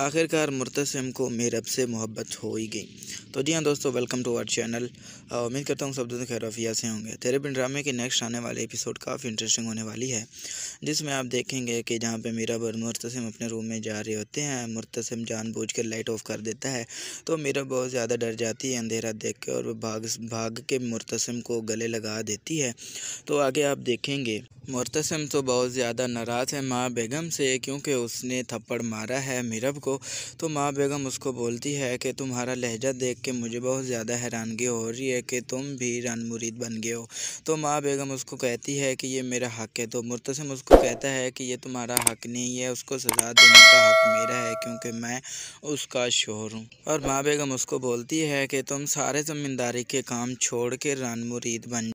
आखिरकार मुर्तसम को मेरब से मोहब्बत हो ही गई तो जी हाँ दोस्तों वेलकम टू आवर चैनल उम्मीद करता हूँ सब दोस्तों खैरफिया से होंगे तेरे बिन ड्रामे के नेक्स्ट आने वाले एपिसोड काफ़ी इंटरेस्टिंग होने वाली है जिसमें आप देखेंगे कि जहाँ पे मीरब और मुर्तसम अपने रूम में जा रहे होते हैं मुर्तसम जानबूझ कर लाइट ऑफ कर देता है तो मीरब बहुत ज़्यादा डर जाती है अंधेरा देख के और भाग भाग के मुर्तसम को गले लगा देती है तो आगे आप देखेंगे मुर्तसम तो बहुत ज़्यादा नाराज़ है माँ बेगम से क्योंकि उसने थप्पड़ मारा है मीरब को तो माँ बेगम उसको बोलती है कि तुम्हारा लहजा देख के मुझे बहुत ज़्यादा हैरानगी हो रही है कि तुम भी रन मुरीद बन गए हो तो माँ बेगम उसको कहती है कि ये मेरा हक है तो मुर्तसम उसको कहता है कि ये तुम्हारा हक नहीं है उसको सज़ा देने का हक मेरा है क्योंकि मैं उसका शोर हूँ और माँ बेगम उसको बोलती है कि तुम सारे ज़मींदारी के काम छोड़ के रन मुरीद बन